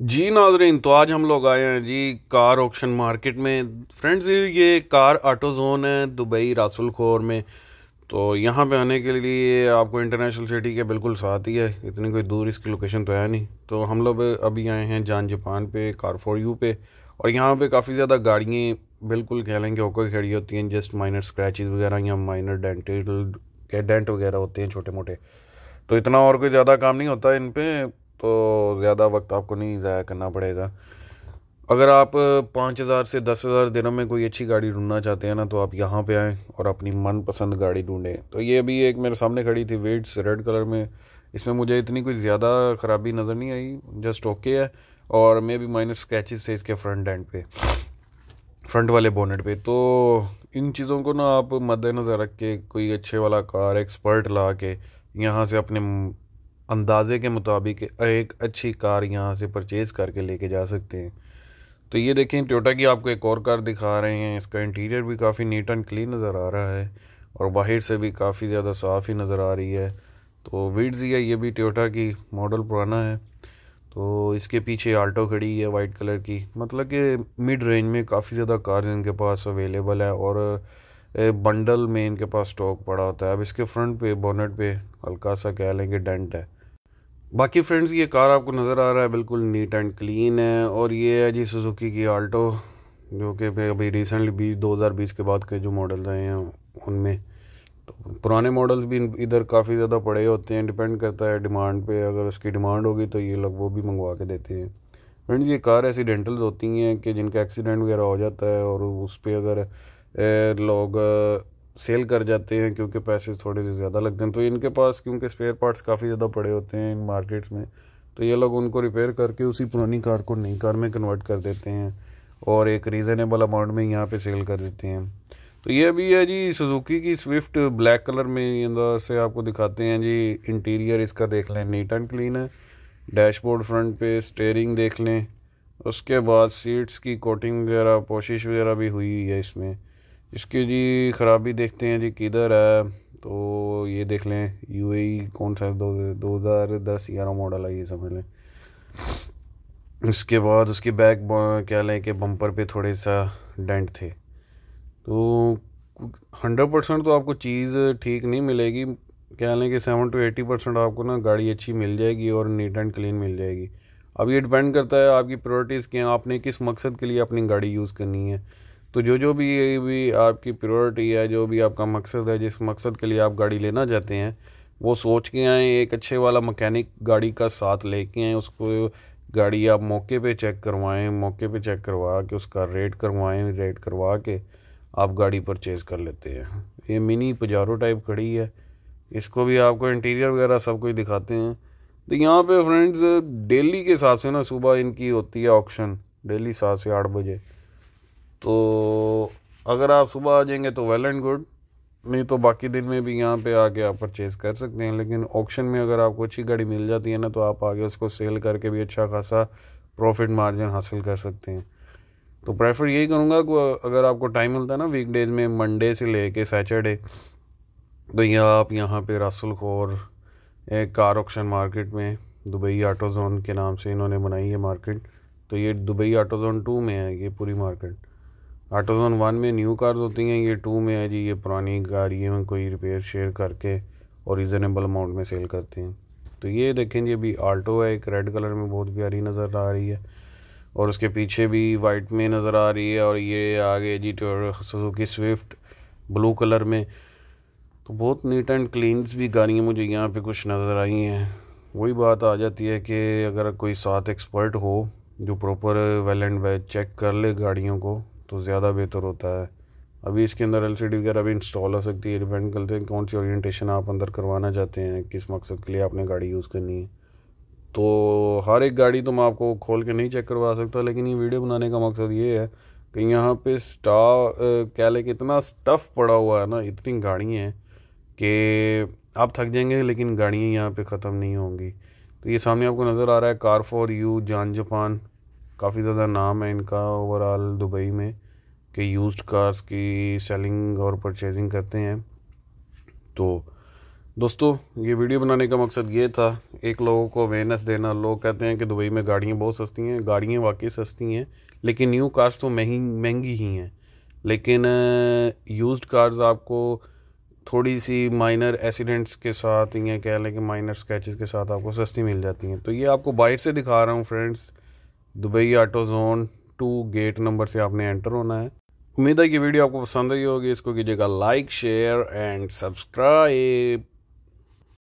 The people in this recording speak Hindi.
जी नाजरीन तो आज हम लोग आए हैं जी कार ऑक्शन मार्केट में फ्रेंड्स ये कार आटो जोन है दुबई रासुल खोर में तो यहाँ पे आने के लिए आपको इंटरनेशनल सिटी के बिल्कुल साथ ही है इतनी कोई दूर इसकी लोकेशन तो है नहीं तो हम लोग अभी आए हैं जान जापान पे कार फॉर यू पे और यहाँ पे काफ़ी ज़्यादा गाड़ियाँ बिल्कुल कह लें कि होकर खड़ी होती हैं जस्ट माइनर स्क्रैचेज वगैरह या माइनर डेंटल डेंट वगैरह होते हैं छोटे मोटे तो इतना और कोई ज़्यादा काम नहीं होता इन पर तो ज़्यादा वक्त आपको नहीं ज़ाया करना पड़ेगा अगर आप पाँच हज़ार से दस हज़ार दिनों में कोई अच्छी गाड़ी ढूंढना चाहते हैं ना तो आप यहाँ पे आएँ और अपनी मनपसंद गाड़ी ढूंढें तो ये अभी एक मेरे सामने खड़ी थी वेट्स रेड कलर में इसमें मुझे इतनी कोई ज़्यादा ख़राबी नज़र नहीं आई जस्ट ओके है और मे भी माइनर स्क्रैचेस थे इसके फ्रंट एंड पे फ्रंट वाले बोनेट पे तो इन चीज़ों को ना आप मद्देनज़र रख के कोई अच्छे वाला कार एक्सपर्ट ला के यहाँ से अपने अंदाज़े के मुताबिक एक अच्छी कार यहाँ से परचेज़ करके लेके जा सकते हैं तो ये देखें टोटा की आपको एक और कार दिखा रहे हैं इसका इंटीरियर भी काफ़ी नीट एंड क्लीन नज़र आ रहा है और बाहर से भी काफ़ी ज़्यादा साफ़ ही नज़र आ रही है तो है ये भी टोटा की मॉडल पुराना है तो इसके पीछे आल्टो खड़ी है वाइट कलर की मतलब कि मिड रेंज में काफ़ी ज़्यादा कार्स इनके पास अवेलेबल है और बंडल में इनके पास स्टॉक पड़ा होता है अब इसके फ्रंट पे बोनेट पे हल्का सा कह लेंगे डेंट है बाकी फ्रेंड्स ये कार आपको नज़र आ रहा है बिल्कुल नीट एंड क्लीन है और ये है जी सुजुकी की आल्टो जो कि अभी रिसेंटली बीस दो हज़ार बीस के बाद के जो मॉडल्स आए हैं उनमें तो पुराने मॉडल्स भी इधर काफ़ी ज़्यादा पड़े होते हैं डिपेंड करता है डिमांड पे अगर उसकी डिमांड होगी तो ये लोग वो भी मंगवा के देते हैं फ्रेंड्स ये कार ऐसी डेंटल्स होती हैं कि जिनका एक्सीडेंट वगैरह हो जाता है और उस पर अगर लोग सेल कर जाते हैं क्योंकि पैसे थोड़े से ज़्यादा लगते हैं तो इनके पास क्योंकि स्पेयर पार्ट्स काफ़ी ज़्यादा पड़े होते हैं इन मार्केट्स में तो ये लोग उनको रिपेयर करके उसी पुरानी कार को नई कार में कन्वर्ट कर देते हैं और एक रीज़नेबल अमाउंट में यहाँ पे सेल कर देते हैं तो ये भी है जी सुजुकी की स्विफ्ट ब्लैक कलर में अंदर से आपको दिखाते हैं जी इंटीरियर इसका देख लें नीट एंड क्लीन है डैशबोर्ड फ्रंट पे स्टेयरिंग देख लें उसके बाद सीट्स की कोटिंग वगैरह पोशिश वगैरह भी हुई है इसमें इसके जी ख़राबी देखते हैं जी किधर है तो ये देख लें यू e कौन सा है दो दो हज़ार दस ग्यारह मॉडल है ये समझ लें उसके बाद उसके बैक कह लें कि बम्पर पे थोड़े सा डेंट थे तो हंड्रेड परसेंट तो आपको चीज़ ठीक नहीं मिलेगी कह लें कि सेवन टू एटी परसेंट आपको ना गाड़ी अच्छी मिल जाएगी और नीट एंड क्लीन मिल जाएगी अब ये डिपेंड करता है आपकी प्रायोरिटीज़ क्या हैं आपने किस मकसद के लिए अपनी गाड़ी यूज़ करनी है तो जो जो भी ये भी आपकी प्योरिटी है जो भी आपका मकसद है जिस मकसद के लिए आप गाड़ी लेना चाहते हैं वो सोच के आएँ एक अच्छे वाला मकैनिक गाड़ी का साथ लेके आएँ उसको गाड़ी आप मौके पे चेक करवाएं मौके पे चेक करवा के उसका रेट करवाएं रेट करवा के आप गाड़ी परचेज़ कर लेते हैं ये मिनी पजारो टाइप खड़ी है इसको भी आपको इंटीरियर वगैरह सब कुछ दिखाते हैं तो यहाँ पे फ्रेंड्स डेली के हिसाब से ना सुबह इनकी होती है ऑक्शन डेली सात से आठ बजे तो अगर आप सुबह आ जाएंगे तो वेल एंड गुड नहीं तो बाकी दिन में भी यहाँ पे आके आप परचेज़ कर सकते हैं लेकिन ऑक्शन में अगर आपको अच्छी गाड़ी मिल जाती है ना तो आप आगे उसको सेल करके भी अच्छा खासा प्रॉफिट मार्जिन हासिल कर सकते हैं तो प्रेफर यही करूँगा कि अगर आपको टाइम मिलता है ना वीकडेज़ में मंडे से ले कर सैटरडे तो यह आप यहाँ पर रसुल खोर एक कार ऑक्शन मार्केट में दुबई ऑटो जोन के नाम से इन्होंने बनाई है मार्केट तो ये दुबई ऑटो जोन टू में है ये पूरी मार्केट आटोजोन वन में न्यू कार्स होती हैं ये टू में है जी ये पुरानी गाड़ियों में कोई रिपेयर शेयर करके और रिजनेबल अमाउंट में सेल करते हैं तो ये देखें जी अभी आल्टो है एक रेड कलर में बहुत प्यारी नज़र आ रही है और उसके पीछे भी वाइट में नज़र आ रही है और ये आगे जी सुजुकी स्विफ्ट ब्लू कलर में तो बहुत नीट एंड क्लिन भी गाड़ियाँ मुझे यहाँ पे कुछ नज़र आई हैं वही बात आ जाती है कि अगर कोई साथ एक्सपर्ट हो जो proper well and well check कर ले गाड़ियों को तो ज़्यादा बेहतर होता है अभी इसके अंदर एल वगैरह भी इंस्टॉल हो सकती है डिपेंड करते हैं कौन सी ओरिएंटेशन आप अंदर करवाना चाहते हैं किस मकसद के लिए आपने गाड़ी यूज़ करनी है तो हर एक गाड़ी तो मैं आपको खोल के नहीं चेक करवा सकता लेकिन ये वीडियो बनाने का मकसद ये है कि यहाँ पे स्टा क्या कि इतना स्टफ़ पड़ा हुआ है ना इतनी गाड़ी हैं कि आप थक जाएंगे लेकिन गाड़ियाँ यहाँ पे ख़त्म नहीं होंगी तो ये सामने आपको नज़र आ रहा है कार फॉर यू जान जापान काफ़ी ज़्यादा नाम है इनका ओवरऑल दुबई में कि यूज्ड कार्स की सेलिंग और परचेजिंग करते हैं तो दोस्तों ये वीडियो बनाने का मकसद ये था एक लोगों को अवेयरनेस देना लोग कहते हैं कि दुबई में गाड़ियाँ बहुत सस्ती हैं गाड़ियाँ वाकई सस्ती हैं लेकिन न्यू कार्स तो महंगी महंगी ही हैं लेकिन यूज्ड कार्स आपको थोड़ी सी माइनर एक्सीडेंट्स के साथ या कह लें कि माइनर स्केचेस के साथ आपको सस्ती मिल जाती हैं तो ये आपको बाइट से दिखा रहा हूँ friends Dubai auto zone two gate number से आपने एंटर होना है उम्मीद है कि वीडियो आपको पसंद आई होगी इसको कीजिएगा लाइक शेयर एंड सब्सक्राइब